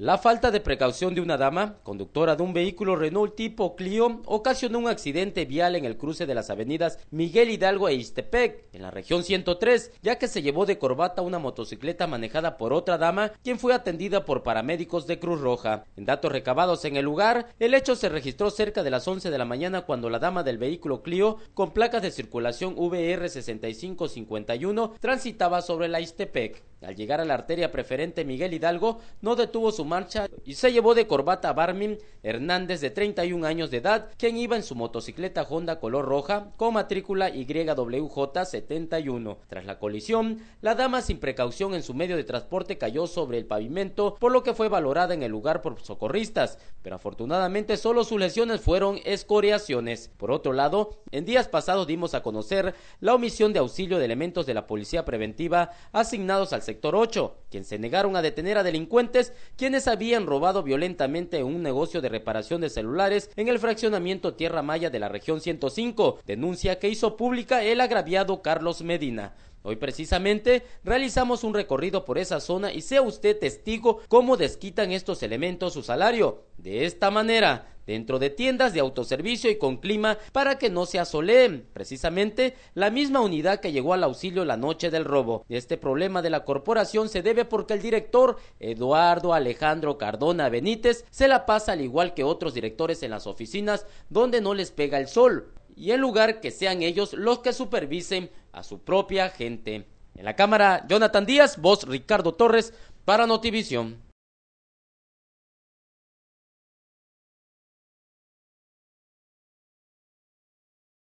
La falta de precaución de una dama, conductora de un vehículo Renault tipo Clio, ocasionó un accidente vial en el cruce de las avenidas Miguel Hidalgo e Istepec, en la región 103, ya que se llevó de corbata una motocicleta manejada por otra dama, quien fue atendida por paramédicos de Cruz Roja. En datos recabados en el lugar, el hecho se registró cerca de las 11 de la mañana cuando la dama del vehículo Clio, con placas de circulación VR 6551, transitaba sobre la Ixtepec. Al llegar a la arteria preferente, Miguel Hidalgo no detuvo su marcha y se llevó de corbata a Barmin Hernández, de 31 años de edad, quien iba en su motocicleta Honda color roja con matrícula YWJ71. Tras la colisión, la dama sin precaución en su medio de transporte cayó sobre el pavimento, por lo que fue valorada en el lugar por socorristas, pero afortunadamente solo sus lesiones fueron escoriaciones. Por otro lado, en días pasados dimos a conocer la omisión de auxilio de elementos de la Policía Preventiva asignados al sector 8, quienes se negaron a detener a delincuentes quienes habían robado violentamente un negocio de reparación de celulares en el fraccionamiento Tierra Maya de la región 105, denuncia que hizo pública el agraviado Carlos Medina. Hoy precisamente realizamos un recorrido por esa zona y sea usted testigo cómo desquitan estos elementos su salario. De esta manera, dentro de tiendas de autoservicio y con clima para que no se asoleen. Precisamente la misma unidad que llegó al auxilio la noche del robo. Este problema de la corporación se debe porque el director Eduardo Alejandro Cardona Benítez se la pasa al igual que otros directores en las oficinas donde no les pega el sol y en lugar que sean ellos los que supervisen a su propia gente. En la cámara, Jonathan Díaz, voz Ricardo Torres para Notivisión.